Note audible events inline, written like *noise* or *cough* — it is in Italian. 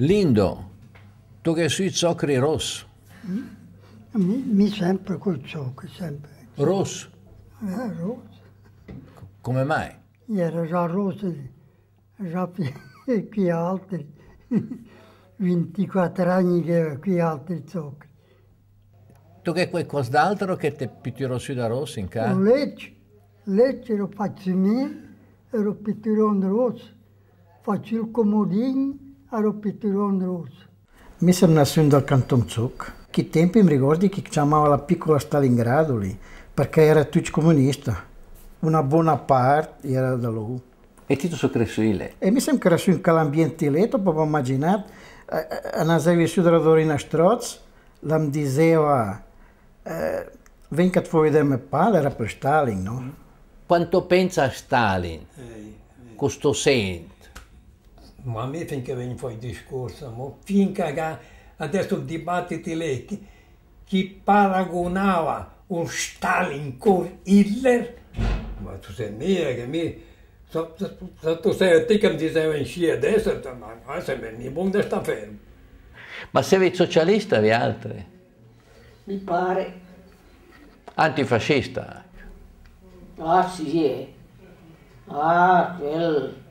Lindo, tu che sui zuccheri rosso? Mm? Mi, mi sempre col zucchero, sempre. Rosso? Eh, rosso. Come mai? Era già rosso, già più, *laughs* più altri. 24 *laughs* anni che ero qui altri zuccheri. Tu che qualcosa d'altro che ti tirò su da rosso in casa? Lecce, lecce lo faccio mio, ero pitturone rosso, faccio il comodino, a Aropittiron Rus. Mi sono nato dal Canton Zuc. Che tempi mi ricordi che chiamava la piccola Stalingrado lì, perché era tutto comunista. Una buona parte era da lui. E tu sono cresciuto lì? E mi sono cresciuto in quell'ambiente lì, tu puoi immaginare, eh, eh, una vissuto da Dorina Strozz, lui mi diceva, eh, venga vieni che vedere mio padre, era per Stalin, no? Quanto pensa a Stalin, hey, hey. questo senso? mami, finché poi discorso, mo, finché adesso il dibattito lei, chi, que paragonava o Stalin com Hitler, Mas tu sei meia que me, só só tu sei ti che mi dicevi in scia adesso, ma sembra il mondo sta fermo. Mas se eri socialista eri altri? Mi pare. Antifascista? Ah sì, ah, quel...